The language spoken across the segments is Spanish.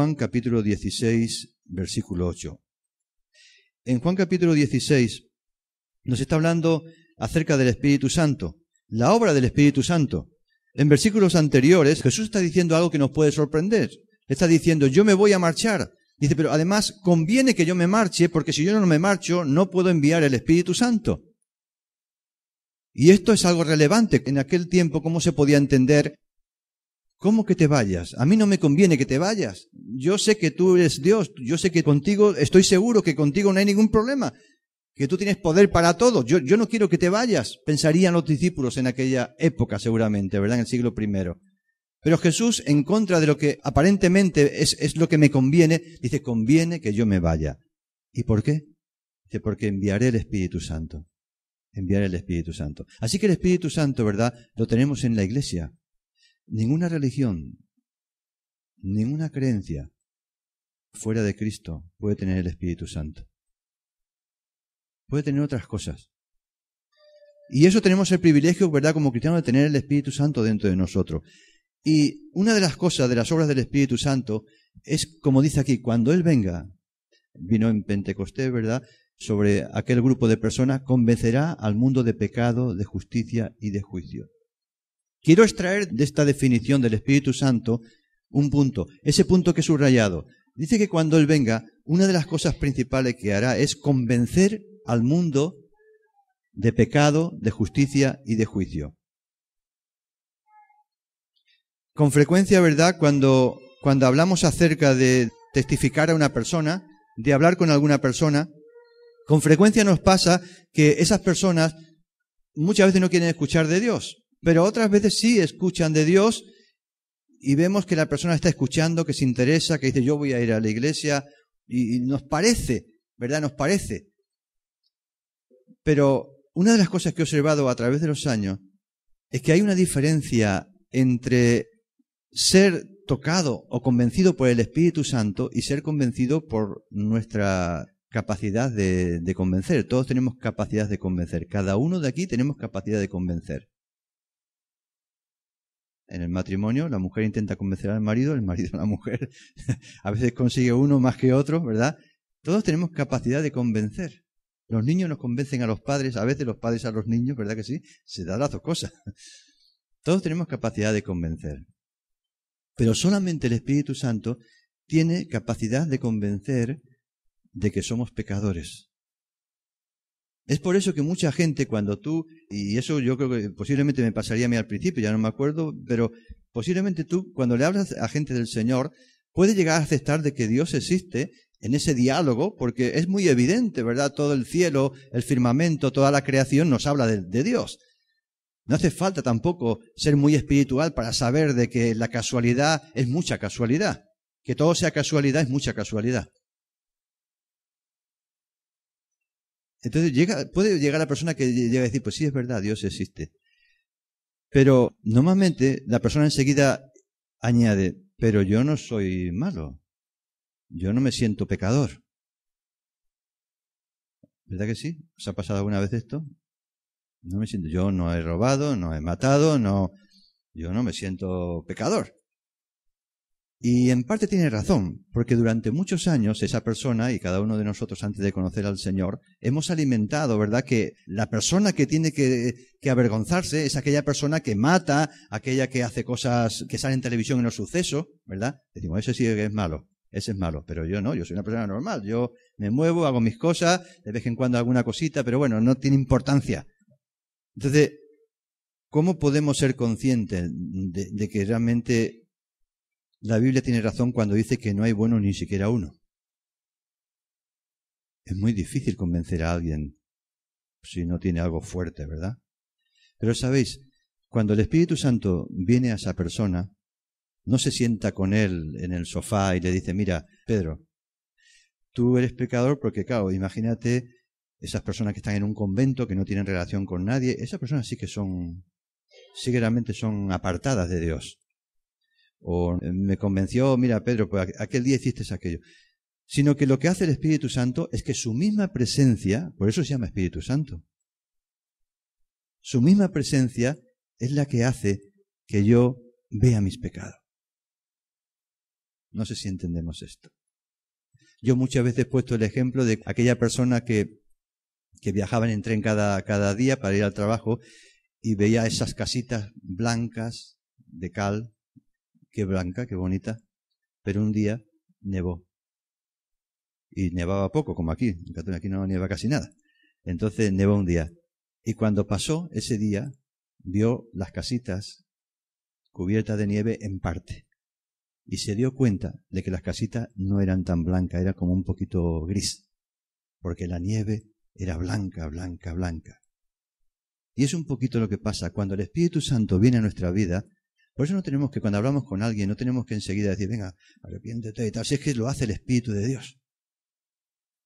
Juan capítulo 16, versículo 8. En Juan capítulo 16 nos está hablando acerca del Espíritu Santo, la obra del Espíritu Santo. En versículos anteriores Jesús está diciendo algo que nos puede sorprender. Está diciendo, yo me voy a marchar. Dice, pero además conviene que yo me marche porque si yo no me marcho no puedo enviar el Espíritu Santo. Y esto es algo relevante. En aquel tiempo, ¿cómo se podía entender ¿Cómo que te vayas? A mí no me conviene que te vayas. Yo sé que tú eres Dios, yo sé que contigo, estoy seguro que contigo no hay ningún problema, que tú tienes poder para todo. Yo, yo no quiero que te vayas, pensarían los discípulos en aquella época seguramente, ¿verdad? En el siglo I. Pero Jesús, en contra de lo que aparentemente es, es lo que me conviene, dice, conviene que yo me vaya. ¿Y por qué? Dice, porque enviaré el Espíritu Santo. Enviaré el Espíritu Santo. Así que el Espíritu Santo, ¿verdad? Lo tenemos en la iglesia Ninguna religión, ninguna creencia fuera de Cristo puede tener el Espíritu Santo. Puede tener otras cosas. Y eso tenemos el privilegio, ¿verdad?, como cristianos, de tener el Espíritu Santo dentro de nosotros. Y una de las cosas de las obras del Espíritu Santo es, como dice aquí, cuando Él venga, vino en Pentecostés, ¿verdad?, sobre aquel grupo de personas, convencerá al mundo de pecado, de justicia y de juicio. Quiero extraer de esta definición del Espíritu Santo un punto, ese punto que he subrayado. Dice que cuando Él venga, una de las cosas principales que hará es convencer al mundo de pecado, de justicia y de juicio. Con frecuencia, ¿verdad? Cuando, cuando hablamos acerca de testificar a una persona, de hablar con alguna persona, con frecuencia nos pasa que esas personas muchas veces no quieren escuchar de Dios. Pero otras veces sí escuchan de Dios y vemos que la persona está escuchando, que se interesa, que dice yo voy a ir a la iglesia y, nos parece, ¿verdad? Nos parece. Pero una de las cosas que he observado a través de los años es que hay una diferencia entre ser tocado o convencido por el Espíritu Santo y ser convencido por nuestra capacidad de, convencer. Todos tenemos capacidad de convencer. Cada uno de aquí tenemos capacidad de convencer en el matrimonio, la mujer intenta convencer al marido, el marido a la mujer. a veces consigue uno más que otro, ¿verdad? Todos tenemos capacidad de convencer. Los niños nos convencen a los padres, a veces los padres a los niños, ¿verdad que sí? Se da las dos cosas. Todos tenemos capacidad de convencer. Pero solamente el Espíritu Santo tiene capacidad de convencer de que somos pecadores. Es por eso que mucha gente cuando tú, y eso yo creo que posiblemente me pasaría a mí al principio, ya no me acuerdo, pero posiblemente tú cuando le hablas a gente del Señor, puede llegar a aceptar de que Dios existe en ese diálogo, porque es muy evidente, ¿verdad? Todo el cielo, el firmamento, toda la creación nos habla de, de Dios. No hace falta tampoco ser muy espiritual para saber de que la casualidad es mucha casualidad. Que todo sea casualidad es mucha casualidad. Entonces llega, puede llegar la persona que llega a decir, pues sí, es verdad, Dios existe. Pero normalmente la persona enseguida añade, pero yo no soy malo, yo no me siento pecador. ¿Verdad que sí? ¿Os ha pasado alguna vez esto? No me siento, yo no he robado, no he matado, no, yo no me siento pecador. Y en parte tiene razón, porque durante muchos años esa persona y cada uno de nosotros antes de conocer al Señor, hemos alimentado, ¿verdad? Que la persona que tiene que, avergonzarse es aquella persona que mata, aquella que hace cosas que salen en televisión en los sucesos, ¿verdad? Decimos, ese sí que es malo, ese es malo, pero yo no, yo soy una persona normal, yo me muevo, hago mis cosas, de vez en cuando alguna cosita, pero bueno, no tiene importancia. Entonces, ¿cómo podemos ser conscientes de que realmente la Biblia tiene razón cuando dice que no hay bueno ni siquiera uno. Es muy difícil convencer a alguien si no tiene algo fuerte, ¿verdad? Pero sabéis, cuando el Espíritu Santo viene a esa persona, no se sienta con él en el sofá y le dice, mira, Pedro, tú eres pecador porque, claro, imagínate esas personas que están en un convento, que no tienen relación con nadie, esas personas sí que son, sí que realmente son apartadas de Dios o eh, me convenció, mira Pedro, pues aquel día hiciste aquello. Sino que lo que hace el Espíritu Santo es que su misma presencia, por eso se llama Espíritu Santo, su misma presencia es la que hace que yo vea mis pecados. No sé si entendemos esto. Yo muchas veces he puesto el ejemplo de aquella persona que, que viajaba en tren cada, cada día para ir al trabajo y veía esas casitas blancas de cal qué blanca, qué bonita, pero un día nevó. Y nevaba poco, como aquí, en Cataluña aquí no nieva casi nada. Entonces nevó un día. Y cuando pasó ese día, vio las casitas cubiertas de nieve en parte. Y se dio cuenta de que las casitas no eran tan blancas, era como un poquito gris. Porque la nieve era blanca, blanca, blanca. Y es un poquito lo que pasa. Cuando el Espíritu Santo viene a nuestra vida, por eso no tenemos que, cuando hablamos con alguien, no tenemos que enseguida decir, venga, arrepiéntete y tal. Si es que lo hace el Espíritu de Dios.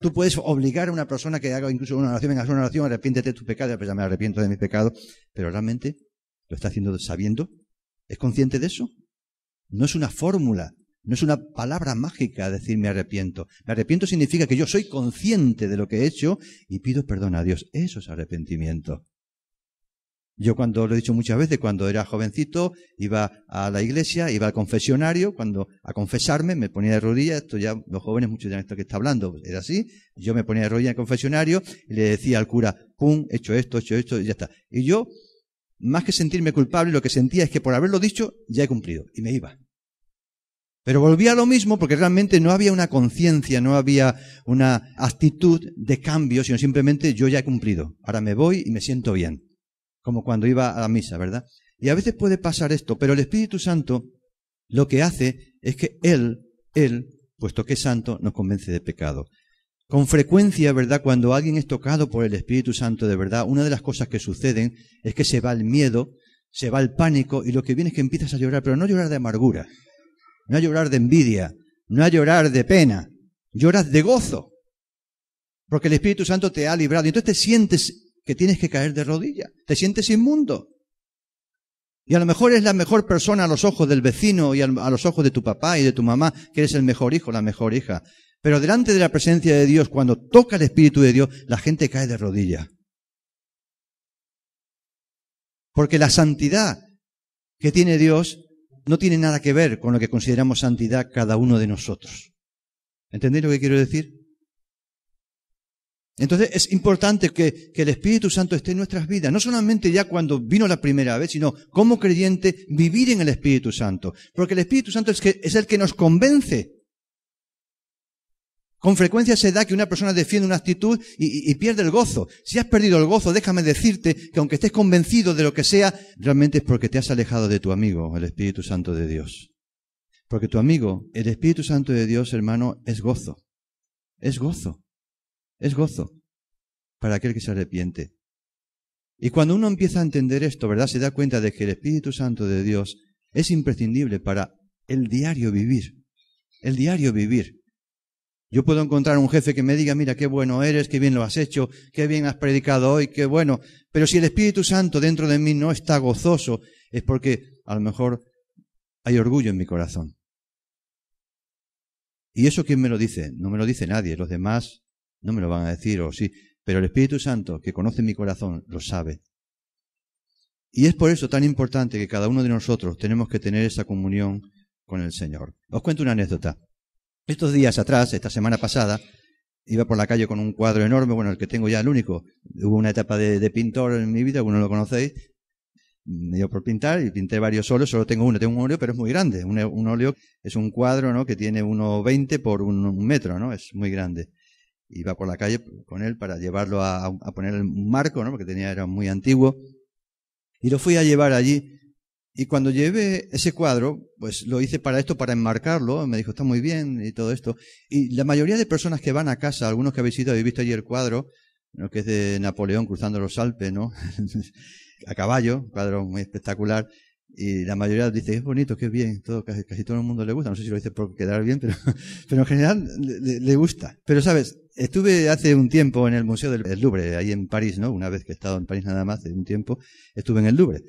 Tú puedes obligar a una persona que haga incluso una oración, venga, haz una oración, arrepiéntete de tu pecado, pues ya me arrepiento de mi pecado, pero realmente lo está haciendo sabiendo. ¿Es consciente de eso? No es una fórmula, no es una palabra mágica decir me arrepiento. Me arrepiento significa que yo soy consciente de lo que he hecho y pido perdón a Dios. Eso es arrepentimiento. Yo cuando lo he dicho muchas veces, cuando era jovencito, iba a la iglesia, iba al confesionario, cuando a confesarme me ponía de rodillas, esto ya los jóvenes muchos ya esto que está hablando, era así, yo me ponía de rodillas en el confesionario y le decía al cura, pum, he hecho esto, he hecho esto, y ya está. Y yo, más que sentirme culpable, lo que sentía es que por haberlo dicho, ya he cumplido, y me iba. Pero volvía a lo mismo porque realmente no había una conciencia, no había una actitud de cambio, sino simplemente yo ya he cumplido, ahora me voy y me siento bien como cuando iba a la misa, ¿verdad? Y a veces puede pasar esto, pero el Espíritu Santo lo que hace es que Él, Él, puesto que es santo, nos convence de pecado. Con frecuencia, ¿verdad? Cuando alguien es tocado por el Espíritu Santo, de verdad, una de las cosas que suceden es que se va el miedo, se va el pánico y lo que viene es que empiezas a llorar, pero no llorar de amargura, no a llorar de envidia, no a llorar de pena, lloras de gozo, porque el Espíritu Santo te ha librado. Y entonces te sientes que tienes que caer de rodilla, Te sientes inmundo. Y a lo mejor eres la mejor persona a los ojos del vecino y a los ojos de tu papá y de tu mamá, que eres el mejor hijo, la mejor hija. Pero delante de la presencia de Dios, cuando toca el Espíritu de Dios, la gente cae de rodilla. Porque la santidad que tiene Dios no tiene nada que ver con lo que consideramos santidad cada uno de nosotros. ¿Entendéis lo que quiero decir? Entonces es importante que, el Espíritu Santo esté en nuestras vidas, no solamente ya cuando vino la primera vez, sino como creyente vivir en el Espíritu Santo, porque el Espíritu Santo es, el que nos convence. Con frecuencia se da que una persona defiende una actitud y, y pierde el gozo. Si has perdido el gozo, déjame decirte que aunque estés convencido de lo que sea, realmente es porque te has alejado de tu amigo, el Espíritu Santo de Dios. Porque tu amigo, el Espíritu Santo de Dios, hermano, es gozo. Es gozo. Es gozo para aquel que se arrepiente. Y cuando uno empieza a entender esto, ¿verdad? Se da cuenta de que el Espíritu Santo de Dios es imprescindible para el diario vivir. El diario vivir. Yo puedo encontrar un jefe que me diga, mira, qué bueno eres, qué bien lo has hecho, qué bien has predicado hoy, qué bueno. Pero si el Espíritu Santo dentro de mí no está gozoso, es porque a lo mejor hay orgullo en mi corazón. Y eso quién me lo dice? No me lo dice nadie. Los demás no me lo van a decir o sí, pero el Espíritu Santo, que conoce mi corazón, lo sabe. Y es por eso tan importante que cada uno de nosotros tenemos que tener esa comunión con el Señor. Os cuento una anécdota. Estos días atrás, esta semana pasada, iba por la calle con un cuadro enorme, bueno, el que tengo ya, el único. Hubo una etapa de, pintor en mi vida, algunos lo conocéis, me dio por pintar y pinté varios óleos, solo tengo uno, tengo un óleo, pero es muy grande. Un, óleo es un cuadro ¿no? que tiene veinte por un, un, metro, ¿no? Es muy grande iba por la calle con él para llevarlo a, poner un marco, ¿no? porque tenía, era muy antiguo, y lo fui a llevar allí. Y cuando llevé ese cuadro, pues lo hice para esto, para enmarcarlo, me dijo, está muy bien y todo esto. Y la mayoría de personas que van a casa, algunos que habéis ido, habéis visto allí el cuadro, que es de Napoleón cruzando los Alpes, ¿no? a caballo, cuadro muy espectacular. Y la mayoría dice, es bonito, qué bien, todo, casi, todo el mundo le gusta. No sé si lo dice por quedar bien, pero, pero en general le, le gusta. Pero sabes, estuve hace un tiempo en el Museo del Louvre, ahí en París, ¿no? Una vez que he estado en París nada más, hace un tiempo, estuve en el Louvre.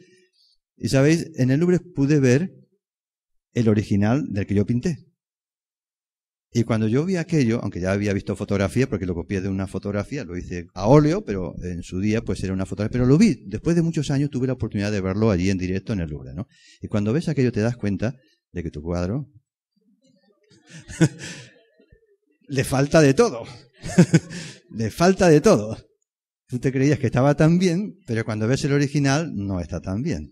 Y sabéis, en el Louvre pude ver el original del que yo pinté. Y cuando yo vi aquello, aunque ya había visto fotografía, porque lo copié de una fotografía, lo hice a óleo, pero en su día pues era una fotografía, pero lo vi, después de muchos años tuve la oportunidad de verlo allí en directo en el Louvre, ¿no? Y cuando ves aquello te das cuenta de que tu cuadro le falta de todo, le falta de todo. Tú te creías que estaba tan bien, pero cuando ves el original no está tan bien.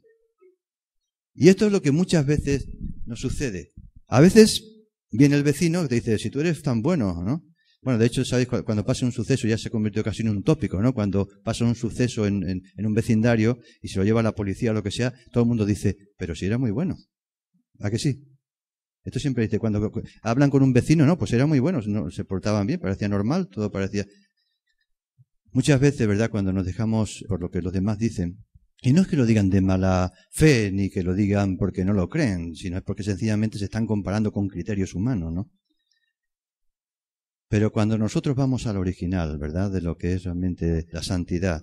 Y esto es lo que muchas veces nos sucede. A veces Viene el vecino que te dice, si tú eres tan bueno, ¿no? Bueno, de hecho, ¿sabéis? Cuando pasa un suceso ya se convirtió casi en un tópico, ¿no? Cuando pasa un suceso en, un vecindario y se lo lleva la policía o lo que sea, todo el mundo dice, pero si era muy bueno. ¿A que sí? Esto siempre dice, cuando hablan con un vecino, no, pues era muy bueno, se portaban bien, parecía normal, todo parecía... Muchas veces, ¿verdad? Cuando nos dejamos por lo que los demás dicen, y no es que lo digan de mala fe, ni que lo digan porque no lo creen, sino es porque sencillamente se están comparando con criterios humanos, ¿no? Pero cuando nosotros vamos al original, ¿verdad? De lo que es realmente la santidad,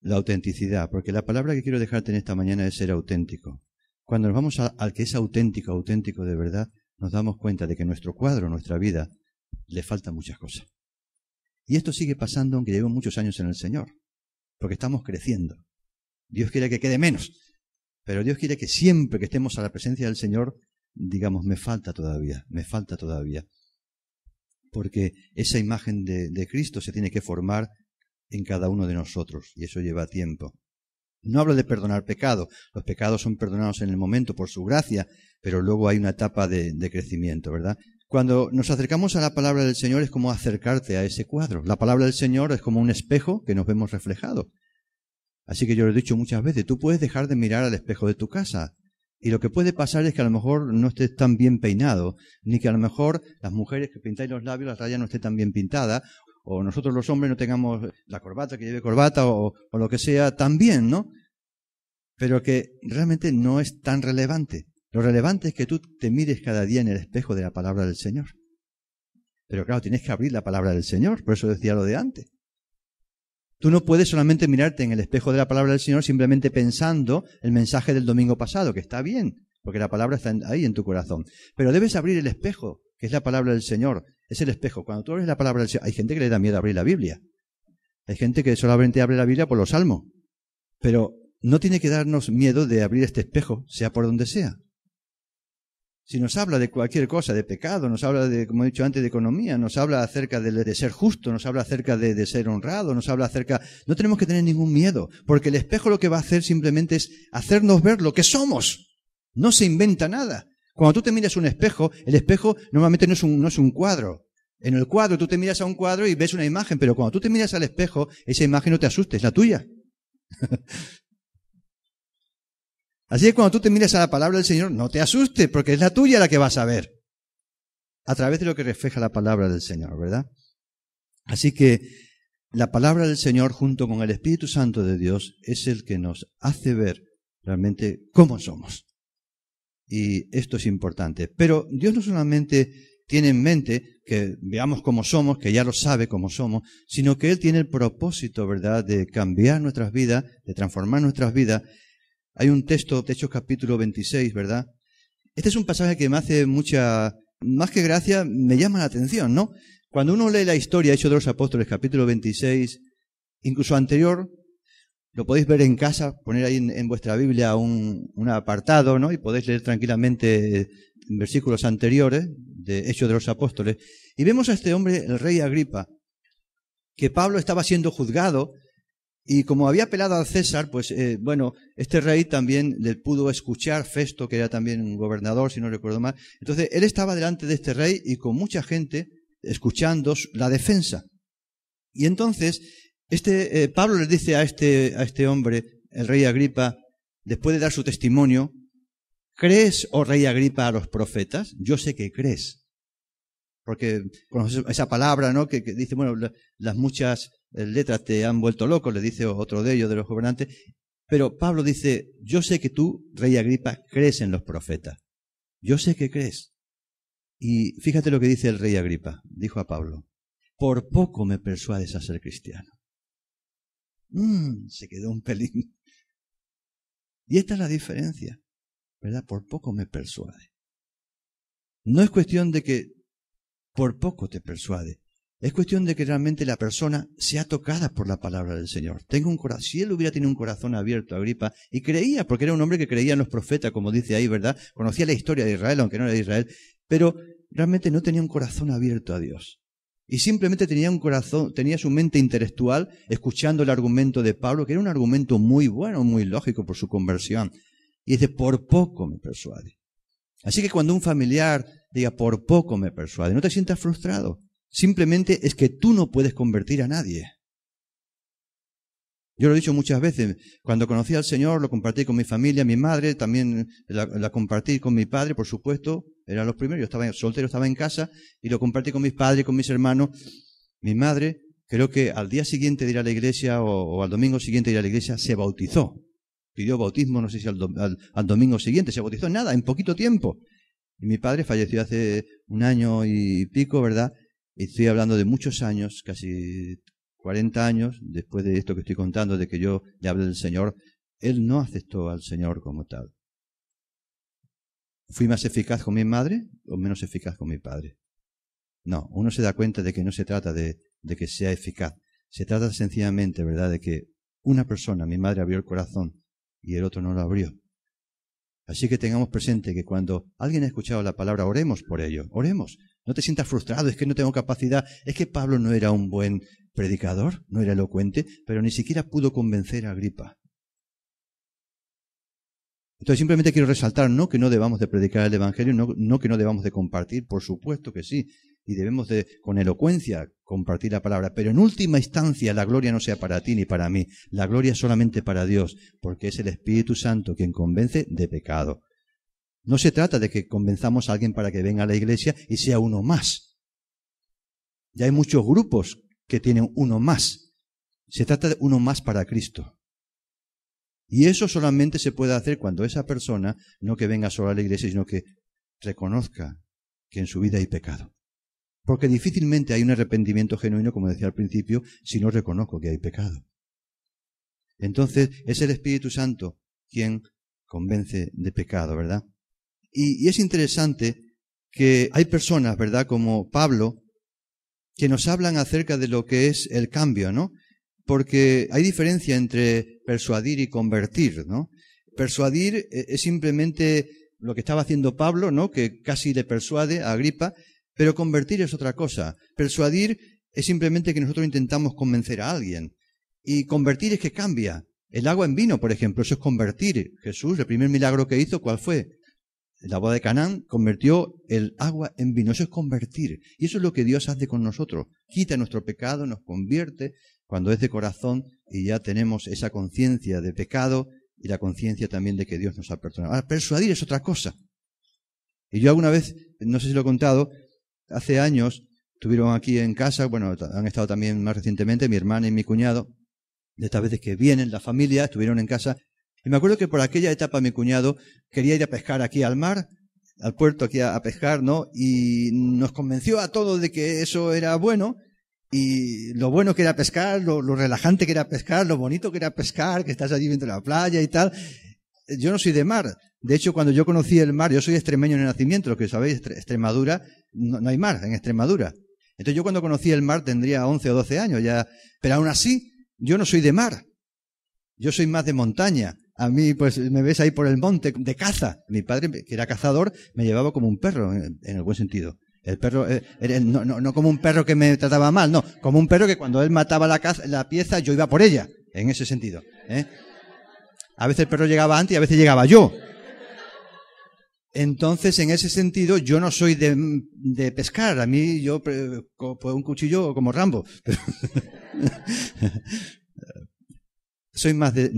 la autenticidad, porque la palabra que quiero dejarte en esta mañana es ser auténtico. Cuando nos vamos al que es auténtico, auténtico de verdad, nos damos cuenta de que nuestro cuadro, nuestra vida, le faltan muchas cosas. Y esto sigue pasando aunque llevo muchos años en el Señor, porque estamos creciendo. Dios quiere que quede menos, pero Dios quiere que siempre que estemos a la presencia del Señor, digamos, me falta todavía, me falta todavía. Porque esa imagen de, Cristo se tiene que formar en cada uno de nosotros, y eso lleva tiempo. No hablo de perdonar pecado, los pecados son perdonados en el momento por su gracia, pero luego hay una etapa de, crecimiento, ¿verdad? Cuando nos acercamos a la palabra del Señor es como acercarte a ese cuadro. La palabra del Señor es como un espejo que nos vemos reflejado. Así que yo lo he dicho muchas veces, tú puedes dejar de mirar al espejo de tu casa. Y lo que puede pasar es que a lo mejor no estés tan bien peinado, ni que a lo mejor las mujeres que pintáis los labios, la raya no esté tan bien pintada, o nosotros los hombres no tengamos la corbata, que lleve corbata, o, o lo que sea, tan bien, ¿no? Pero que realmente no es tan relevante. Lo relevante es que tú te mires cada día en el espejo de la palabra del Señor. Pero claro, tienes que abrir la palabra del Señor, por eso decía lo de antes. Tú no puedes solamente mirarte en el espejo de la palabra del Señor simplemente pensando el mensaje del domingo pasado, que está bien, porque la palabra está ahí en tu corazón. Pero debes abrir el espejo, que es la palabra del Señor. Es el espejo. Cuando tú abres la palabra del Señor, hay gente que le da miedo abrir la Biblia. Hay gente que solamente abre la Biblia por los salmos. Pero no tiene que darnos miedo de abrir este espejo, sea por donde sea. Si nos habla de cualquier cosa, de pecado, nos habla de, como he dicho antes, de economía, nos habla acerca de, ser justo, nos habla acerca de, ser honrado, nos habla acerca... No tenemos que tener ningún miedo, porque el espejo lo que va a hacer simplemente es hacernos ver lo que somos. No se inventa nada. Cuando tú te miras un espejo, el espejo normalmente no es un, no es un cuadro. En el cuadro tú te miras a un cuadro y ves una imagen, pero cuando tú te miras al espejo, esa imagen no te asusta, es la tuya. Así que cuando tú te mires a la palabra del Señor, no te asustes, porque es la tuya la que vas a ver. A través de lo que refleja la palabra del Señor, ¿verdad? Así que la palabra del Señor junto con el Espíritu Santo de Dios es el que nos hace ver realmente cómo somos. Y esto es importante. Pero Dios no solamente tiene en mente que veamos cómo somos, que ya lo sabe cómo somos, sino que Él tiene el propósito, ¿verdad?, de cambiar nuestras vidas, de transformar nuestras vidas hay un texto de Hechos capítulo 26, ¿verdad? Este es un pasaje que me hace mucha, más que gracia, me llama la atención, ¿no? Cuando uno lee la historia de Hechos de los Apóstoles capítulo 26, incluso anterior, lo podéis ver en casa, poner ahí en, vuestra Biblia un, un, apartado, ¿no? Y podéis leer tranquilamente eh, versículos anteriores de Hechos de los Apóstoles. Y vemos a este hombre, el rey Agripa, que Pablo estaba siendo juzgado y como había apelado al César, pues eh, bueno, este rey también le pudo escuchar, Festo, que era también un gobernador, si no recuerdo mal. Entonces, él estaba delante de este rey y con mucha gente escuchando la defensa. Y entonces, este, eh, Pablo le dice a este, a este hombre, el rey Agripa, después de dar su testimonio, ¿crees, oh rey Agripa, a los profetas? Yo sé que crees. Porque conoces esa palabra, ¿no? que dice, bueno, las muchas letras te han vuelto loco, le dice otro de ellos, de los gobernantes. Pero Pablo dice, yo sé que tú, rey Agripa, crees en los profetas. Yo sé que crees. Y fíjate lo que dice el rey Agripa, dijo a Pablo, por poco me persuades a ser cristiano. Mm, se quedó un pelín. Y esta es la diferencia, ¿verdad? Por poco me persuade. No es cuestión de que por poco te persuade, es cuestión de que realmente la persona sea tocada por la palabra del Señor. un corazón. Si él hubiera tenido un corazón abierto, a Agripa, y creía, porque era un hombre que creía en los profetas, como dice ahí, ¿verdad? Conocía la historia de Israel, aunque no era de Israel, pero realmente no tenía un corazón abierto a Dios. Y simplemente tenía un corazón, tenía su mente intelectual escuchando el argumento de Pablo, que era un argumento muy bueno, muy lógico por su conversión. Y de por poco me persuade. Así que cuando un familiar diga, por poco me persuade, no te sientas frustrado. Simplemente es que tú no puedes convertir a nadie. Yo lo he dicho muchas veces, cuando conocí al Señor lo compartí con mi familia, mi madre, también la, compartí con mi padre, por supuesto, eran los primeros, yo estaba soltero, estaba en casa, y lo compartí con mis padres, con mis hermanos. Mi madre, creo que al día siguiente de ir a la iglesia o, al domingo siguiente de ir a la iglesia, se bautizó. Pidió bautismo, no sé si al, domingo siguiente, se bautizó nada, en poquito tiempo. Y mi padre falleció hace un año y pico, ¿verdad? estoy hablando de muchos años, casi 40 años, después de esto que estoy contando, de que yo le hablé del Señor, él no aceptó al Señor como tal. ¿Fui más eficaz con mi madre o menos eficaz con mi padre? No, uno se da cuenta de que no se trata de, de que sea eficaz. Se trata sencillamente, ¿verdad?, de que una persona, mi madre, abrió el corazón y el otro no lo abrió. Así que tengamos presente que cuando alguien ha escuchado la palabra, oremos por ello, oremos. No te sientas frustrado, es que no tengo capacidad. Es que Pablo no era un buen predicador, no era elocuente, pero ni siquiera pudo convencer a Agripa. Entonces simplemente quiero resaltar, no que no debamos de predicar el Evangelio, no, que no debamos de compartir, por supuesto que sí, y debemos de con elocuencia compartir la palabra, pero en última instancia la gloria no sea para ti ni para mí, la gloria es solamente para Dios, porque es el Espíritu Santo quien convence de pecado, no se trata de que convenzamos a alguien para que venga a la iglesia y sea uno más. Ya hay muchos grupos que tienen uno más. Se trata de uno más para Cristo. Y eso solamente se puede hacer cuando esa persona, no que venga solo a la iglesia, sino que reconozca que en su vida hay pecado. Porque difícilmente hay un arrepentimiento genuino, como decía al principio, si no reconozco que hay pecado. Entonces es el Espíritu Santo quien convence de pecado, ¿verdad? Y, es interesante que hay personas, ¿verdad? Como Pablo, que nos hablan acerca de lo que es el cambio, ¿no? Porque hay diferencia entre persuadir y convertir, ¿no? Persuadir eh, es simplemente lo que estaba haciendo Pablo, ¿no? Que casi le persuade a Agripa, pero convertir es otra cosa. Persuadir es simplemente que nosotros intentamos convencer a alguien. Y convertir es que cambia. El agua en vino, por ejemplo, eso es convertir. Jesús, el primer milagro que hizo, ¿cuál fue? la boda de Canaán convirtió el agua en vino. Eso es convertir. Y eso es lo que Dios hace con nosotros. Quita nuestro pecado, nos convierte cuando es de corazón y ya tenemos esa conciencia de pecado y la conciencia también de que Dios nos ha perdonado. Ahora, persuadir es otra cosa. Y yo alguna vez, no sé si lo he contado, hace años estuvieron aquí en casa, bueno, han estado también más recientemente mi hermana y mi cuñado, de estas veces que vienen la familia, estuvieron en casa y me acuerdo que por aquella etapa mi cuñado quería ir a pescar aquí al mar, al puerto aquí a, pescar, ¿no? Y nos convenció a todos de que eso era bueno y lo bueno que era pescar, lo, relajante que era pescar, lo bonito que era pescar, que estás allí de la playa y tal. Yo no soy de mar. De hecho, cuando yo conocí el mar, yo soy extremeño en nacimiento, lo que sabéis, Extremadura, no, hay mar en Extremadura. Entonces yo cuando conocí el mar tendría 11 o 12 años ya, pero aún así, yo no soy de mar. Yo soy más de montaña a mí, pues me ves ahí por el monte de caza. Mi padre, que era cazador, me llevaba como un perro, en, el buen sentido. El perro, eh, no, como un perro que me trataba mal, no, como un perro que cuando él mataba la, la pieza yo iba por ella, en ese sentido. ¿eh? A veces el perro llegaba antes y a veces llegaba yo. Entonces, en ese sentido, yo no soy de, pescar. A mí, yo, pues, un cuchillo como Rambo. Pero, soy más de,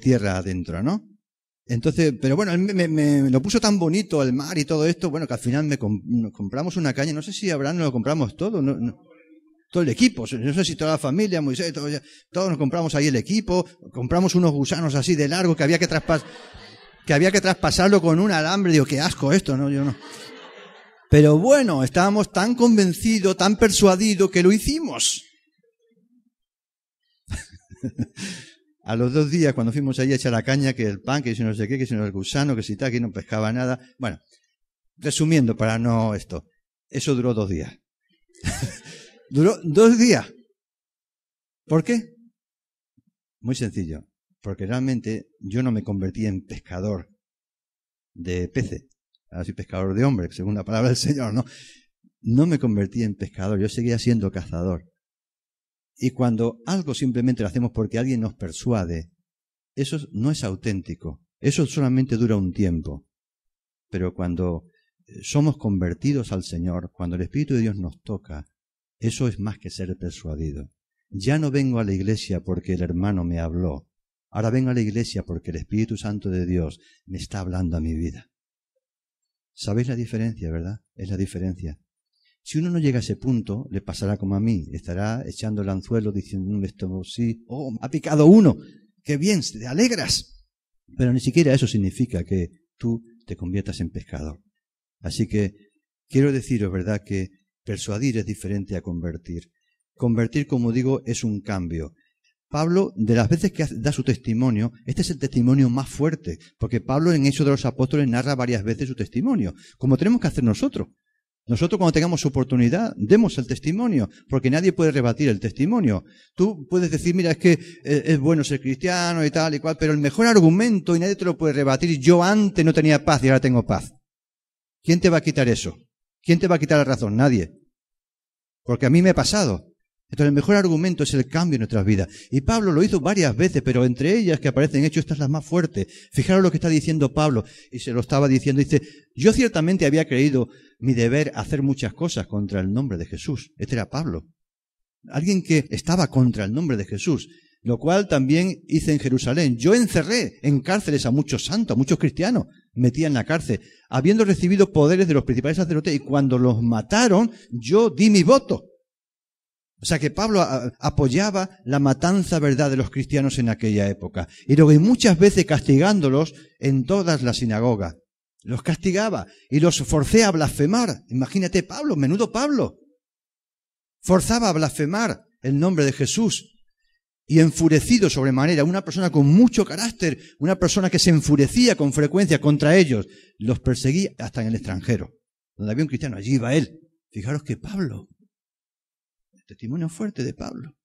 tierra adentro, ¿no? Entonces, pero bueno, me, lo puso tan bonito el mar y todo esto, bueno, que al final me nos compramos una caña, no sé si habrán, nos lo compramos todo, todo el equipo, no sé si toda la familia, Moisés, todos, nos compramos ahí el equipo, compramos unos gusanos así de largo que había que traspasar, que había que traspasarlo con un alambre, digo, qué asco esto, no, yo no. Pero bueno, estábamos tan convencidos, tan persuadidos que lo hicimos. A los dos días, cuando fuimos allí a echar la caña, que el pan, que si no sé qué, que si no el gusano, que si tal, que no pescaba nada. Bueno, resumiendo para no esto, eso duró dos días. duró dos días. ¿Por qué? Muy sencillo, porque realmente yo no me convertí en pescador de peces. Ahora soy pescador de hombres, según la palabra del Señor, ¿no? No me convertí en pescador, yo seguía siendo cazador. Y cuando algo simplemente lo hacemos porque alguien nos persuade, eso no es auténtico. Eso solamente dura un tiempo. Pero cuando eh, somos convertidos al Señor, cuando el Espíritu de Dios nos toca, eso es más que ser persuadido. Ya no vengo a la iglesia porque el hermano me habló. Ahora vengo a la iglesia porque el Espíritu Santo de Dios me está hablando a mi vida. ¿Sabéis la diferencia, verdad? Es la diferencia. Si uno no llega a ese punto, le pasará como a mí. Estará echando el anzuelo diciendo, esto sí, oh, ha picado uno, qué bien, te alegras. Pero ni siquiera eso significa que tú te conviertas en pescador. Así que quiero deciros, ¿verdad?, que persuadir es diferente a convertir. Convertir, como digo, es un cambio. Pablo, de las veces que da su testimonio, este es el testimonio más fuerte, porque Pablo en Hechos de los Apóstoles narra varias veces su testimonio, como tenemos que hacer nosotros. Nosotros cuando tengamos oportunidad, demos el testimonio, porque nadie puede rebatir el testimonio. Tú puedes decir, mira, es que eh, es, bueno ser cristiano y tal y cual, pero el mejor argumento, y nadie te lo puede rebatir, yo antes no tenía paz y ahora tengo paz. ¿Quién te va a quitar eso? ¿Quién te va a quitar la razón? Nadie. Porque a mí me ha pasado. Entonces el mejor argumento es el cambio en nuestras vidas. Y Pablo lo hizo varias veces, pero entre ellas que aparecen hechos, esta es más fuertes Fijaros lo que está diciendo Pablo, y se lo estaba diciendo, dice, yo ciertamente había creído mi deber hacer muchas cosas contra el nombre de Jesús. Este era Pablo. Alguien que estaba contra el nombre de Jesús. Lo cual también hice en Jerusalén. Yo encerré en cárceles a muchos santos, a muchos cristianos, metía en la cárcel, habiendo recibido poderes de los principales sacerdotes, y cuando los mataron, yo di mi voto o sea que Pablo ah, apoyaba la matanza verdad de los cristianos en aquella época. Y lo y muchas veces castigándolos en todas las sinagogas. Los castigaba y los forcé a blasfemar. Imagínate Pablo, menudo Pablo. Forzaba a blasfemar el nombre de Jesús. Y enfurecido sobremanera, una persona con mucho carácter, una persona que se enfurecía con frecuencia contra ellos, los perseguía hasta en el extranjero. Donde había un cristiano, allí iba él. Fijaros que Pablo, Testimonio fuerte de Pablo.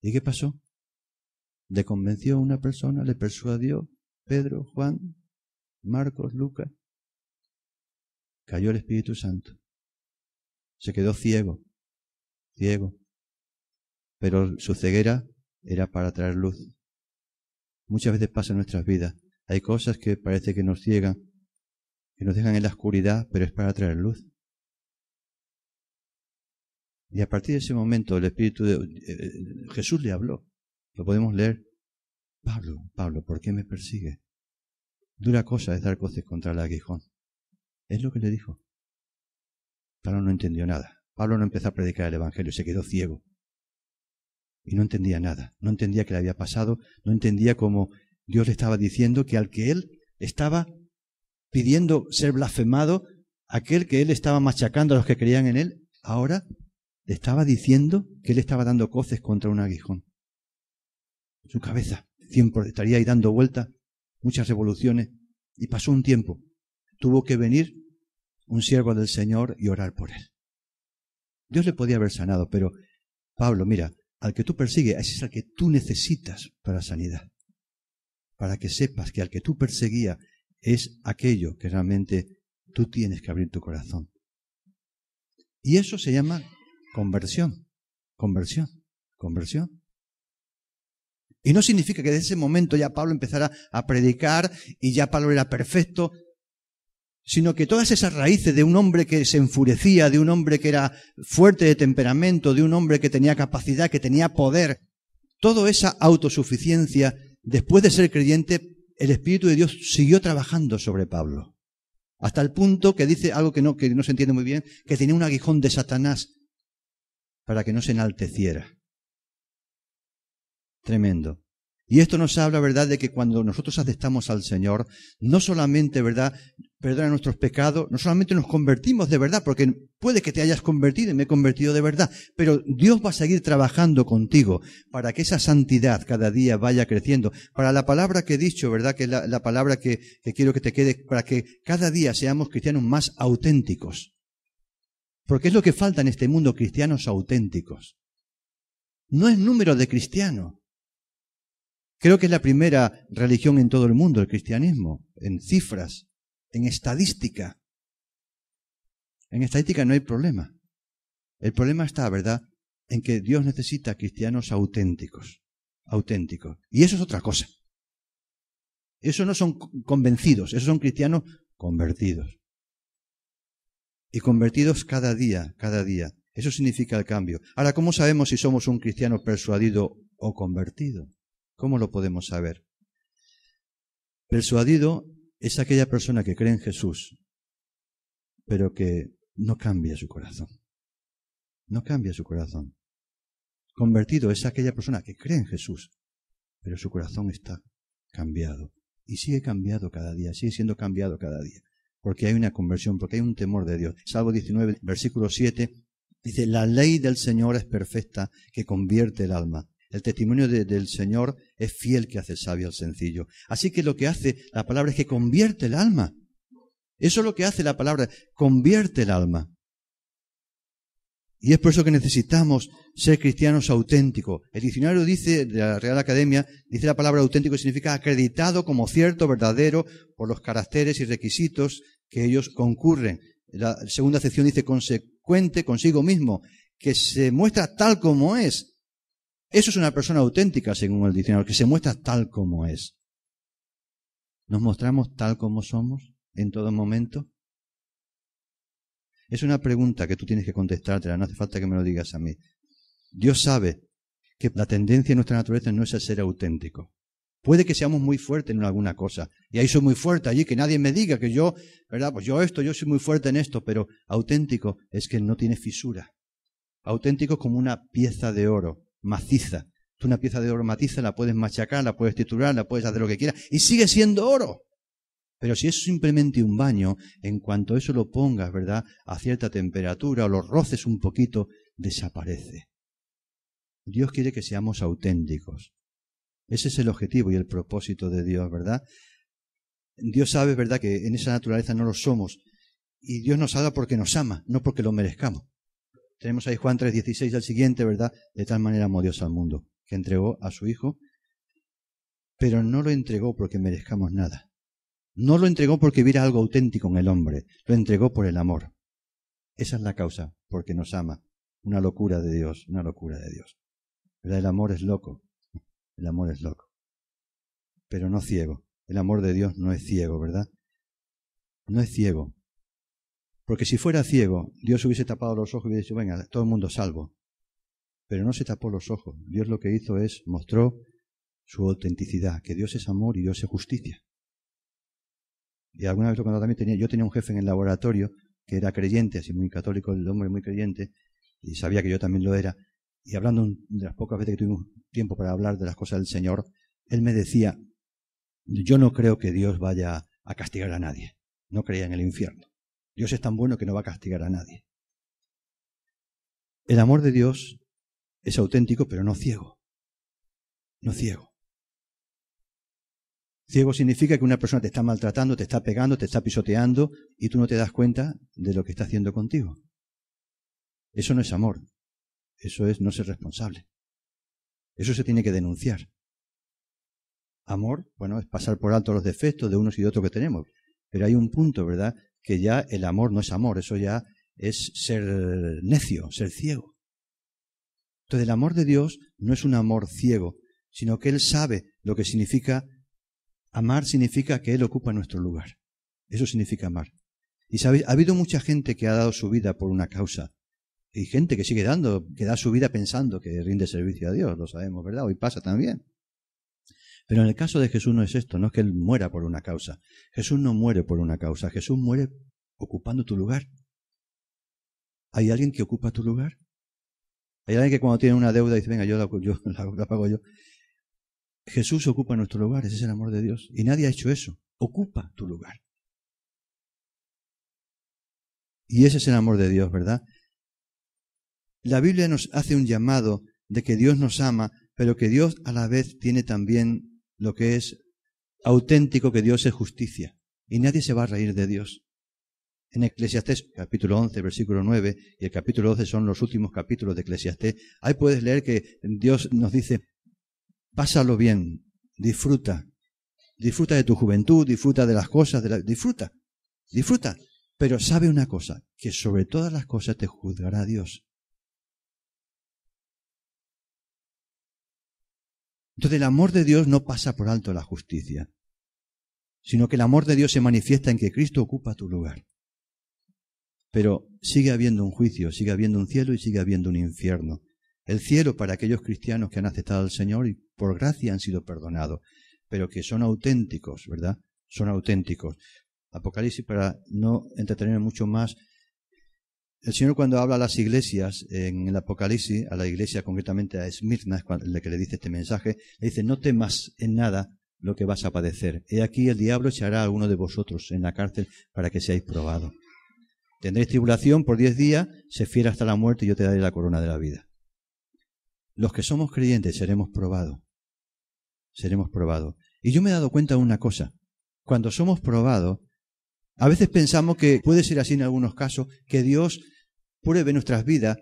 ¿Y qué pasó? Le convenció a una persona, le persuadió Pedro, Juan, Marcos, Lucas. Cayó el Espíritu Santo. Se quedó ciego, ciego. Pero su ceguera era para traer luz. Muchas veces pasa en nuestras vidas. Hay cosas que parece que nos ciegan, que nos dejan en la oscuridad, pero es para traer luz. Y a partir de ese momento el Espíritu de eh, eh, Jesús le habló. Lo podemos leer. Pablo, Pablo, ¿por qué me persigue? Dura cosa es dar coces contra el aguijón. Es lo que le dijo. Pablo no entendió nada. Pablo no empezó a predicar el Evangelio, se quedó ciego. Y no entendía nada, no entendía qué le había pasado, no entendía cómo Dios le estaba diciendo que al que él estaba pidiendo ser blasfemado, aquel que él estaba machacando a los que creían en él, ahora le estaba diciendo que él estaba dando coces contra un aguijón. Su cabeza siempre estaría ahí dando vueltas, muchas revoluciones, y pasó un tiempo. Tuvo que venir un siervo del Señor y orar por él. Dios le podía haber sanado, pero Pablo, mira, al que tú persigues, ese es al que tú necesitas para sanidad. Para que sepas que al que tú perseguías es aquello que realmente tú tienes que abrir tu corazón. Y eso se llama Conversión, conversión, conversión. Y no significa que desde ese momento ya Pablo empezara a predicar y ya Pablo era perfecto, sino que todas esas raíces de un hombre que se enfurecía, de un hombre que era fuerte de temperamento, de un hombre que tenía capacidad, que tenía poder, toda esa autosuficiencia, después de ser creyente, el Espíritu de Dios siguió trabajando sobre Pablo. Hasta el punto que dice algo que no, que no se entiende muy bien, que tenía un aguijón de Satanás para que no se enalteciera. Tremendo. Y esto nos habla, ¿verdad?, de que cuando nosotros aceptamos al Señor, no solamente, ¿verdad?, perdona nuestros pecados, no solamente nos convertimos de verdad, porque puede que te hayas convertido y me he convertido de verdad, pero Dios va a seguir trabajando contigo para que esa santidad cada día vaya creciendo. Para la palabra que he dicho, ¿verdad?, que es la, palabra que quiero que te quede, para que cada día seamos cristianos más auténticos porque es lo que falta en este mundo, cristianos auténticos. No es número de cristianos. Creo que es la primera religión en todo el mundo, el cristianismo, en cifras, en estadística. En estadística no hay problema. El problema está, ¿verdad?, en que Dios necesita cristianos auténticos, auténticos. Y eso es otra cosa. Esos no son convencidos, esos son cristianos convertidos y convertidos cada día, cada día. Eso significa el cambio. Ahora, ¿cómo sabemos si somos un cristiano persuadido o convertido? ¿Cómo lo podemos saber? Persuadido es aquella persona que cree en Jesús, pero que no cambia su corazón. No cambia su corazón. Convertido es aquella persona que cree en Jesús, pero su corazón está cambiado. Y sigue cambiado cada día, sigue siendo cambiado cada día porque hay una conversión, porque hay un temor de Dios. Salvo 19, versículo 7, dice, la ley del Señor es perfecta, que convierte el alma. El testimonio del Señor es fiel, que hace sabio al sencillo. Así que lo que hace la palabra es que convierte el alma. Eso es lo que hace la palabra, convierte el alma. Y es por eso que necesitamos ser cristianos auténticos. El diccionario dice, de la Real Academia, dice la palabra auténtico significa acreditado como cierto, verdadero, por los caracteres y requisitos que ellos concurren. La segunda sección dice consecuente consigo mismo, que se muestra tal como es. Eso es una persona auténtica, según el diccionario, que se muestra tal como es. ¿Nos mostramos tal como somos en todo momento? Es una pregunta que tú tienes que contestártela, no hace falta que me lo digas a mí. Dios sabe que la tendencia de nuestra naturaleza no es el ser auténtico. Puede que seamos muy fuertes en alguna cosa, y ahí soy muy fuerte allí, que nadie me diga que yo, ¿verdad? Pues yo esto, yo soy muy fuerte en esto, pero auténtico es que no tiene fisura. Auténtico como una pieza de oro, maciza. Tú una pieza de oro maciza la puedes machacar, la puedes titular, la puedes hacer lo que quieras, y sigue siendo oro. Pero si es simplemente un baño, en cuanto eso lo pongas, ¿verdad?, a cierta temperatura o lo roces un poquito, desaparece. Dios quiere que seamos auténticos. Ese es el objetivo y el propósito de Dios, ¿verdad? Dios sabe, ¿verdad?, que en esa naturaleza no lo somos. Y Dios nos haga porque nos ama, no porque lo merezcamos. Tenemos ahí Juan 3:16 al siguiente, ¿verdad? De tal manera amó Dios al mundo, que entregó a su Hijo, pero no lo entregó porque merezcamos nada. No lo entregó porque hubiera algo auténtico en el hombre, lo entregó por el amor. Esa es la causa, porque nos ama. Una locura de Dios, una locura de Dios. El amor es loco, el amor es loco. Pero no ciego. El amor de Dios no es ciego, ¿verdad? No es ciego. Porque si fuera ciego, Dios hubiese tapado los ojos y hubiese dicho, venga, todo el mundo salvo. Pero no se tapó los ojos. Dios lo que hizo es mostró su autenticidad, que Dios es amor y Dios es justicia y alguna vez cuando también, tenía, yo tenía un jefe en el laboratorio que era creyente, así muy católico, el hombre muy creyente, y sabía que yo también lo era. Y hablando de las pocas veces que tuvimos tiempo para hablar de las cosas del Señor, él me decía, yo no creo que Dios vaya a castigar a nadie. No creía en el infierno. Dios es tan bueno que no va a castigar a nadie. El amor de Dios es auténtico, pero no ciego. No ciego. Ciego significa que una persona te está maltratando, te está pegando, te está pisoteando y tú no te das cuenta de lo que está haciendo contigo. Eso no es amor. Eso es no ser responsable. Eso se tiene que denunciar. Amor, bueno, es pasar por alto los defectos de unos y de otros que tenemos. Pero hay un punto, ¿verdad? Que ya el amor no es amor, eso ya es ser necio, ser ciego. Entonces el amor de Dios no es un amor ciego, sino que Él sabe lo que significa Amar significa que Él ocupa nuestro lugar. Eso significa amar. Y ha habido mucha gente que ha dado su vida por una causa. Y gente que sigue dando, que da su vida pensando que rinde servicio a Dios, lo sabemos, ¿verdad? Hoy pasa también. Pero en el caso de Jesús no es esto, no es que Él muera por una causa. Jesús no muere por una causa, Jesús muere ocupando tu lugar. ¿Hay alguien que ocupa tu lugar? ¿Hay alguien que cuando tiene una deuda dice, venga, yo la, la pago yo? Jesús ocupa nuestro lugar, ese es el amor de Dios. Y nadie ha hecho eso. Ocupa tu lugar. Y ese es el amor de Dios, ¿verdad? La Biblia nos hace un llamado de que Dios nos ama, pero que Dios a la vez tiene también lo que es auténtico, que Dios es justicia. Y nadie se va a reír de Dios. En Eclesiastés capítulo 11, versículo 9, y el capítulo 12 son los últimos capítulos de Eclesiastés, ahí puedes leer que Dios nos dice, Pásalo bien, disfruta. Disfruta de tu juventud, disfruta de las cosas, de la... disfruta, disfruta. Pero sabe una cosa, que sobre todas las cosas te juzgará Dios. Entonces el amor de Dios no pasa por alto la justicia, sino que el amor de Dios se manifiesta en que Cristo ocupa tu lugar. Pero sigue habiendo un juicio, sigue habiendo un cielo y sigue habiendo un infierno el cielo para aquellos cristianos que han aceptado al Señor y por gracia han sido perdonados, pero que son auténticos, ¿verdad? Son auténticos. Apocalipsis, para no entretener mucho más, el Señor cuando habla a las iglesias en el Apocalipsis, a la iglesia concretamente a Esmirna, que le dice este mensaje, le dice, no temas en nada lo que vas a padecer. He aquí el diablo echará a alguno de vosotros en la cárcel para que seáis probados. Tendréis tribulación por diez días, se fiera hasta la muerte y yo te daré la corona de la vida los que somos creyentes seremos probados. Seremos probados. Y yo me he dado cuenta de una cosa. Cuando somos probados, a veces pensamos que puede ser así en algunos casos, que Dios pruebe nuestras vidas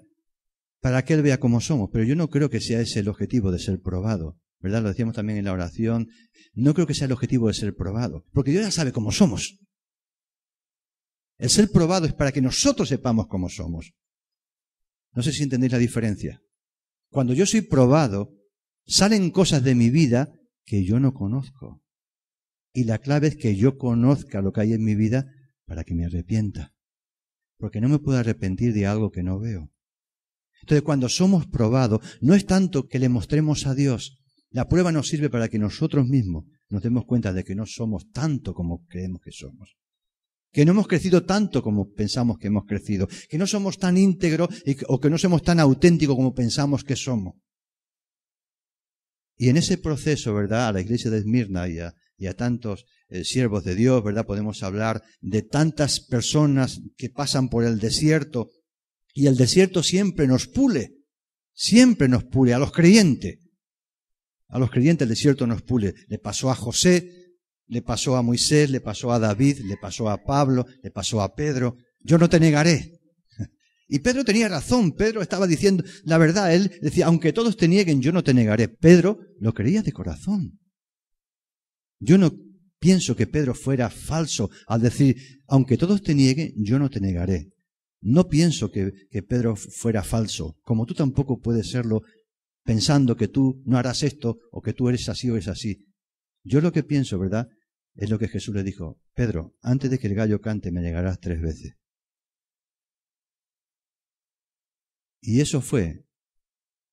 para que Él vea cómo somos. Pero yo no creo que sea ese el objetivo de ser probado. ¿Verdad? Lo decíamos también en la oración. No creo que sea el objetivo de ser probado. Porque Dios ya sabe cómo somos. El ser probado es para que nosotros sepamos cómo somos. No sé si entendéis la diferencia. Cuando yo soy probado, salen cosas de mi vida que yo no conozco. Y la clave es que yo conozca lo que hay en mi vida para que me arrepienta. Porque no me puedo arrepentir de algo que no veo. Entonces, cuando somos probados, no es tanto que le mostremos a Dios. La prueba nos sirve para que nosotros mismos nos demos cuenta de que no somos tanto como creemos que somos que no hemos crecido tanto como pensamos que hemos crecido, que no somos tan íntegros o que no somos tan auténticos como pensamos que somos. Y en ese proceso, ¿verdad? A la iglesia de Esmirna y a, tantos eh, siervos de Dios, ¿verdad? Podemos hablar de tantas personas que pasan por el desierto y el desierto siempre nos pule, siempre nos pule a los creyentes. A los creyentes el desierto nos pule. Le pasó a José, le pasó a Moisés, le pasó a David, le pasó a Pablo, le pasó a Pedro. Yo no te negaré. Y Pedro tenía razón, Pedro estaba diciendo la verdad, él decía, aunque todos te nieguen, yo no te negaré. Pedro lo creía de corazón. Yo no pienso que Pedro fuera falso al decir, aunque todos te nieguen, yo no te negaré. No pienso que, que Pedro fuera falso, como tú tampoco puedes serlo pensando que tú no harás esto o que tú eres así o es así. Yo lo que pienso, ¿verdad?, es lo que Jesús le dijo, Pedro, antes de que el gallo cante me negarás tres veces. Y eso fue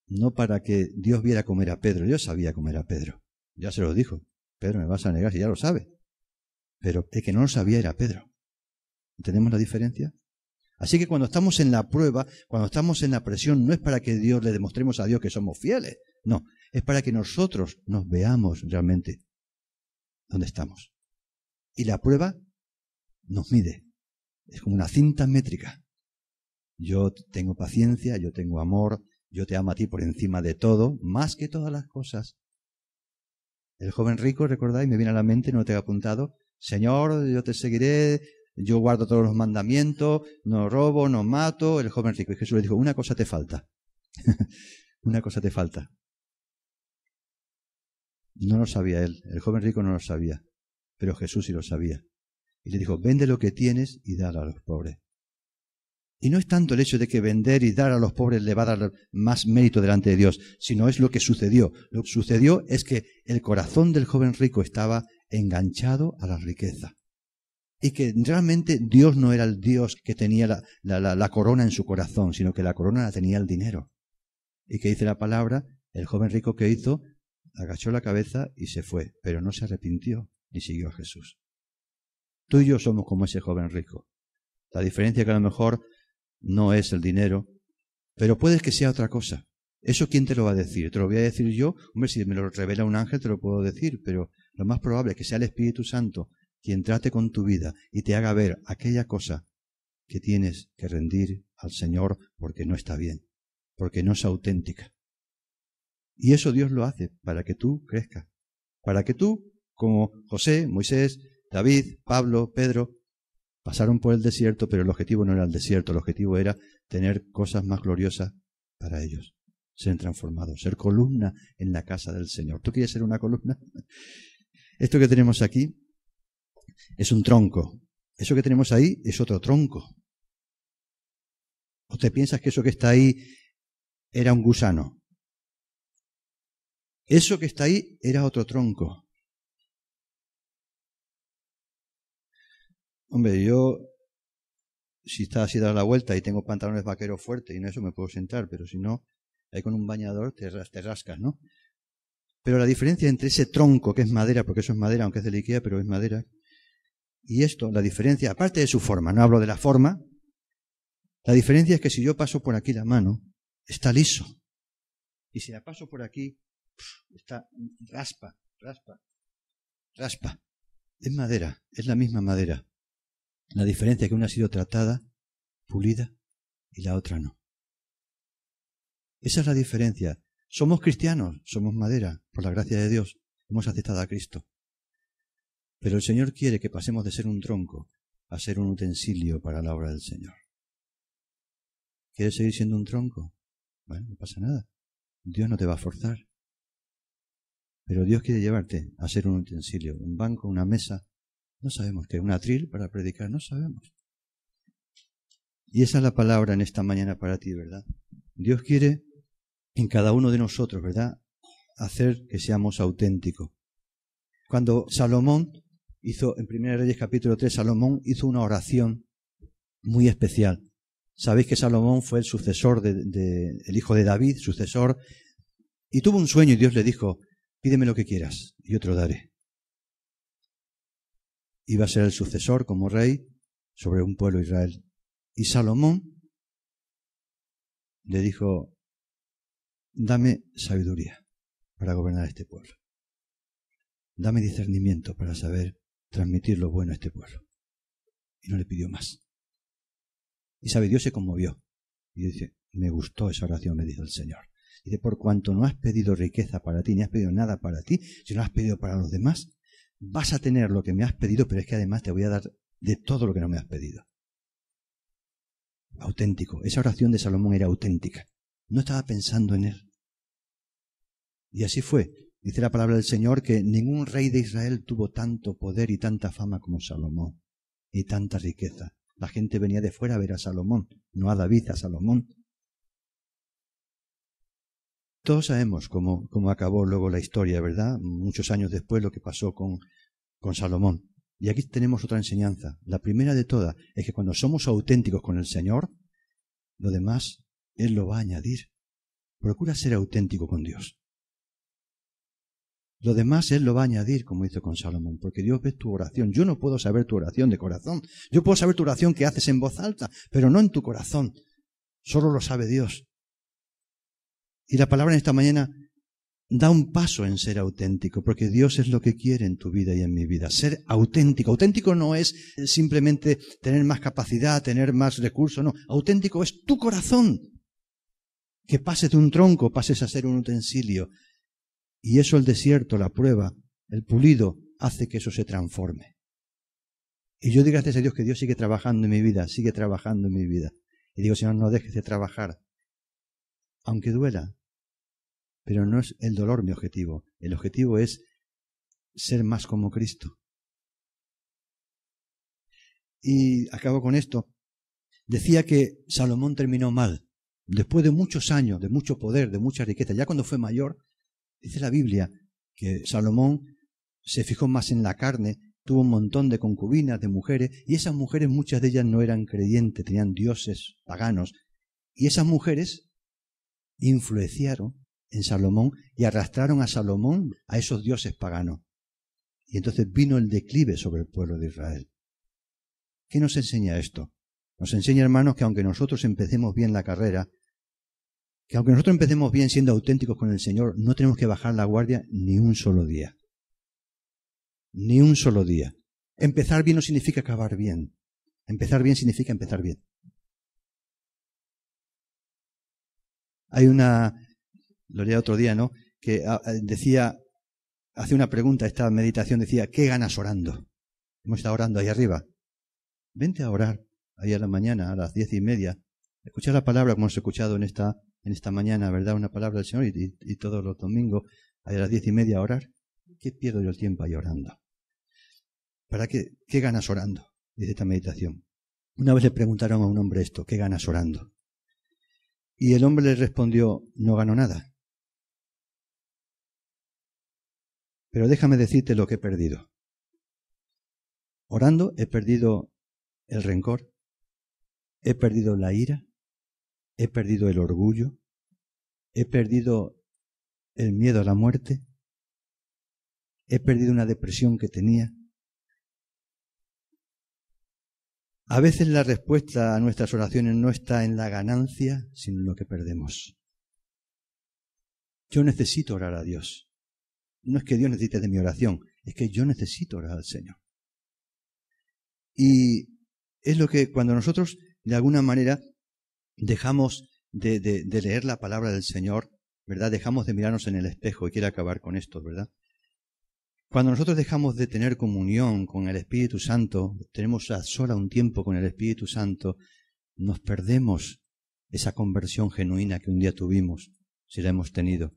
no para que Dios viera comer a Pedro, yo sabía comer a Pedro, ya se lo dijo, Pedro me vas a negar si ya lo sabe. Pero el que no lo sabía era Pedro. ¿Entendemos la diferencia? Así que cuando estamos en la prueba, cuando estamos en la presión, no es para que Dios le demostremos a Dios que somos fieles, no, es para que nosotros nos veamos realmente dónde estamos y la prueba nos mide. Es como una cinta métrica. Yo tengo paciencia, yo tengo amor, yo te amo a ti por encima de todo, más que todas las cosas. El joven rico, recordáis, me viene a la mente, no te he apuntado, Señor, yo te seguiré, yo guardo todos los mandamientos, no robo, no mato. El joven rico. Y Jesús le dijo, una cosa te falta. una cosa te falta. No lo sabía él, el joven rico no lo sabía. Pero Jesús sí lo sabía. Y le dijo, vende lo que tienes y dar a los pobres. Y no es tanto el hecho de que vender y dar a los pobres le va a dar más mérito delante de Dios, sino es lo que sucedió. Lo que sucedió es que el corazón del joven rico estaba enganchado a la riqueza. Y que realmente Dios no era el Dios que tenía la, la corona en su corazón, sino que la corona la tenía el dinero. Y que dice la palabra, el joven rico que hizo, agachó la cabeza y se fue, pero no se arrepintió ni siguió a Jesús. Tú y yo somos como ese joven rico. La diferencia que a lo mejor no es el dinero, pero puede que sea otra cosa. ¿Eso quién te lo va a decir? ¿Te lo voy a decir yo? Hombre, si me lo revela un ángel te lo puedo decir, pero lo más probable es que sea el Espíritu Santo quien trate con tu vida y te haga ver aquella cosa que tienes que rendir al Señor porque no está bien, porque no es auténtica. Y eso Dios lo hace para que tú crezcas, para que tú como José, Moisés, David, Pablo, Pedro, pasaron por el desierto, pero el objetivo no era el desierto, el objetivo era tener cosas más gloriosas para ellos, ser transformados, ser columna en la casa del Señor. ¿Tú quieres ser una columna? Esto que tenemos aquí es un tronco. Eso que tenemos ahí es otro tronco. ¿O te piensas que eso que está ahí era un gusano? Eso que está ahí era otro tronco. Hombre, yo, si está así dar la vuelta y tengo pantalones vaqueros fuertes y no eso me puedo sentar, pero si no, ahí con un bañador te, rascas, ¿no? Pero la diferencia entre ese tronco, que es madera, porque eso es madera, aunque es de Ikea, pero es madera, y esto, la diferencia, aparte de su forma, no hablo de la forma, la diferencia es que si yo paso por aquí la mano, está liso. Y si la paso por aquí, está raspa, raspa, raspa. Es madera, es la misma madera. La diferencia es que una ha sido tratada, pulida, y la otra no. Esa es la diferencia. Somos cristianos, somos madera, por la gracia de Dios, hemos aceptado a Cristo. Pero el Señor quiere que pasemos de ser un tronco a ser un utensilio para la obra del Señor. ¿Quieres seguir siendo un tronco? Bueno, no pasa nada. Dios no te va a forzar. Pero Dios quiere llevarte a ser un utensilio, un banco, una mesa, no sabemos qué, un atril para predicar, no sabemos. Y esa es la palabra en esta mañana para ti, ¿verdad? Dios quiere en cada uno de nosotros, ¿verdad? Hacer que seamos auténticos. Cuando Salomón hizo, en 1 Reyes capítulo 3, Salomón hizo una oración muy especial. Sabéis que Salomón fue el sucesor de, el hijo de David, sucesor, y tuvo un sueño y Dios le dijo, pídeme lo que quieras, y yo te lo daré iba a ser el sucesor como rey sobre un pueblo Israel. Y Salomón le dijo, dame sabiduría para gobernar este pueblo. Dame discernimiento para saber transmitir lo bueno a este pueblo. Y no le pidió más. Y sabe, Dios se conmovió. Y dice, me gustó esa oración, me dijo el Señor. Dice, por cuanto no has pedido riqueza para ti, ni has pedido nada para ti, sino has pedido para los demás, vas a tener lo que me has pedido, pero es que además te voy a dar de todo lo que no me has pedido. Auténtico. Esa oración de Salomón era auténtica. No estaba pensando en él. Y así fue. Dice la palabra del Señor que ningún rey de Israel tuvo tanto poder y tanta fama como Salomón, y tanta riqueza. La gente venía de fuera a ver a Salomón, no a David, a Salomón. Todos sabemos cómo, acabó luego la historia, ¿verdad? Muchos años después lo que pasó con, con Salomón. Y aquí tenemos otra enseñanza. La primera de todas es que cuando somos auténticos con el Señor, lo demás Él lo va a añadir. Procura ser auténtico con Dios. Lo demás Él lo va a añadir, como hizo con Salomón, porque Dios ve tu oración. Yo no puedo saber tu oración de corazón. Yo puedo saber tu oración que haces en voz alta, pero no en tu corazón. Solo lo sabe Dios. Y la palabra en esta mañana da un paso en ser auténtico, porque Dios es lo que quiere en tu vida y en mi vida. Ser auténtico. Auténtico no es simplemente tener más capacidad, tener más recursos, no. Auténtico es tu corazón. Que pases de un tronco, pases a ser un utensilio. Y eso el desierto, la prueba, el pulido, hace que eso se transforme. Y yo digo, gracias a Dios que Dios sigue trabajando en mi vida, sigue trabajando en mi vida. Y digo, Señor, no dejes de trabajar aunque duela. Pero no es el dolor mi objetivo. El objetivo es ser más como Cristo. Y acabo con esto. Decía que Salomón terminó mal. Después de muchos años, de mucho poder, de mucha riqueza, ya cuando fue mayor, dice la Biblia que Salomón se fijó más en la carne, tuvo un montón de concubinas, de mujeres, y esas mujeres muchas de ellas no eran creyentes, tenían dioses paganos. Y esas mujeres influenciaron en Salomón y arrastraron a Salomón a esos dioses paganos. Y entonces vino el declive sobre el pueblo de Israel. ¿Qué nos enseña esto? Nos enseña, hermanos, que aunque nosotros empecemos bien la carrera, que aunque nosotros empecemos bien siendo auténticos con el Señor, no tenemos que bajar la guardia ni un solo día. Ni un solo día. Empezar bien no significa acabar bien. Empezar bien significa empezar bien. Hay una, lo leía otro día, ¿no? Que ah, eh, decía, hace una pregunta, esta meditación decía, ¿qué ganas orando? Hemos estado orando ahí arriba. Vente a orar ahí a la mañana, a las diez y media. escucha la palabra como hemos escuchado en esta, en esta mañana, ¿verdad? Una palabra del Señor y, todos los domingos a las diez y media a orar. ¿Qué pierdo yo el tiempo ahí orando? ¿Para qué, qué ganas orando? Dice esta meditación. Una vez le preguntaron a un hombre esto, ¿qué ganas orando? Y el hombre le respondió, no gano nada. Pero déjame decirte lo que he perdido. Orando he perdido el rencor, he perdido la ira, he perdido el orgullo, he perdido el miedo a la muerte, he perdido una depresión que tenía, A veces la respuesta a nuestras oraciones no está en la ganancia, sino en lo que perdemos. Yo necesito orar a Dios. No es que Dios necesite de mi oración, es que yo necesito orar al Señor. Y es lo que cuando nosotros, de alguna manera, dejamos de, leer la palabra del Señor, ¿verdad? Dejamos de mirarnos en el espejo y quiere acabar con esto, ¿verdad? Cuando nosotros dejamos de tener comunión con el Espíritu Santo, tenemos a sola un tiempo con el Espíritu Santo, nos perdemos esa conversión genuina que un día tuvimos, si la hemos tenido.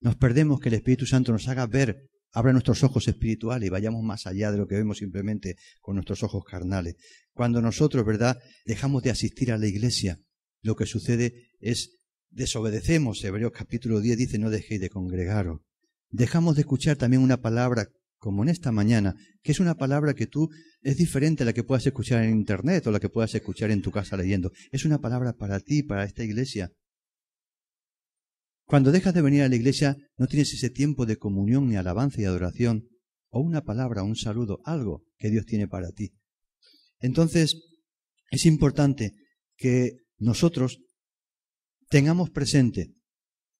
Nos perdemos que el Espíritu Santo nos haga ver, abra nuestros ojos espirituales y vayamos más allá de lo que vemos simplemente con nuestros ojos carnales. Cuando nosotros, ¿verdad?, dejamos de asistir a la iglesia, lo que sucede es desobedecemos. Hebreos capítulo 10 dice, no dejéis de congregaros dejamos de escuchar también una palabra como en esta mañana, que es una palabra que tú es diferente a la que puedas escuchar en internet o la que puedas escuchar en tu casa leyendo. Es una palabra para ti, para esta iglesia. Cuando dejas de venir a la iglesia, no tienes ese tiempo de comunión, ni alabanza y adoración, o una palabra, un saludo, algo que Dios tiene para ti. Entonces, es importante que nosotros tengamos presente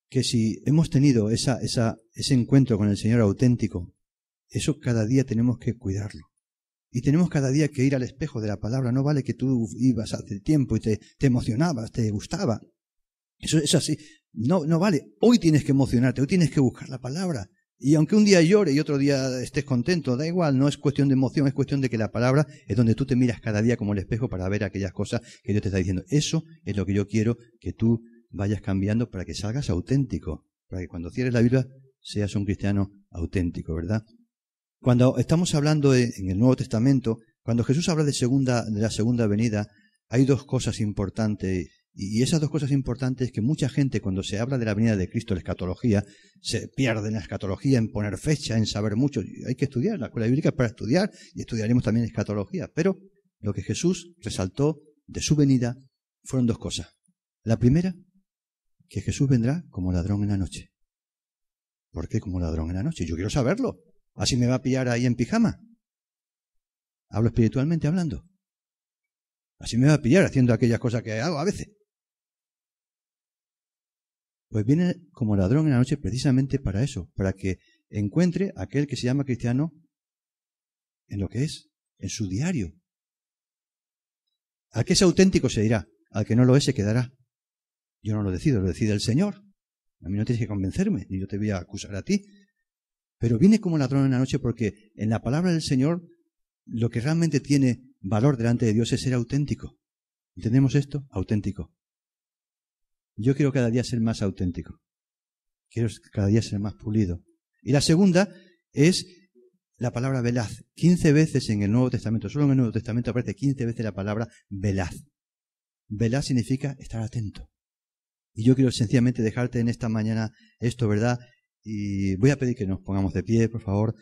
que si hemos tenido esa, esa, ese encuentro con el Señor auténtico, eso cada día tenemos que cuidarlo. Y tenemos cada día que ir al espejo de la palabra. No vale que tú ibas hace tiempo y te, te emocionabas, te gustaba. Eso es así. No, no vale. Hoy tienes que emocionarte, hoy tienes que buscar la palabra. Y aunque un día llore y otro día estés contento, da igual, no es cuestión de emoción, es cuestión de que la palabra es donde tú te miras cada día como el espejo para ver aquellas cosas que Dios te está diciendo. Eso es lo que yo quiero que tú vayas cambiando para que salgas auténtico, para que cuando cierres la Biblia seas un cristiano auténtico, ¿verdad? Cuando estamos hablando en el Nuevo Testamento, cuando Jesús habla de, segunda, de la segunda venida, hay dos cosas importantes y esas dos cosas importantes que mucha gente cuando se habla de la venida de Cristo, la escatología, se pierde en la escatología, en poner fecha, en saber mucho. Hay que estudiar, la escuela bíblica para estudiar y estudiaremos también escatología. Pero lo que Jesús resaltó de su venida fueron dos cosas. La primera, que Jesús vendrá como ladrón en la noche. ¿Por qué como ladrón en la noche? Yo quiero saberlo. Así me va a pillar ahí en pijama. Hablo espiritualmente hablando. Así me va a pillar haciendo aquellas cosas que hago a veces. Pues viene como ladrón en la noche precisamente para eso, para que encuentre a aquel que se llama cristiano en lo que es, en su diario. Al que es auténtico se irá, al que no lo es se quedará. Yo no lo decido, lo decide el Señor. A mí no tienes que convencerme, ni yo te voy a acusar a ti. Pero viene como ladrón en la noche porque en la palabra del Señor lo que realmente tiene valor delante de Dios es ser auténtico. ¿Entendemos esto? Auténtico. Yo quiero cada día ser más auténtico. Quiero cada día ser más pulido. Y la segunda es la palabra velaz. Quince veces en el Nuevo Testamento, solo en el Nuevo Testamento aparece quince veces la palabra velaz. Velaz significa estar atento. Y yo quiero sencillamente dejarte en esta mañana esto, ¿verdad? Y voy a pedir que nos pongamos de pie, por favor.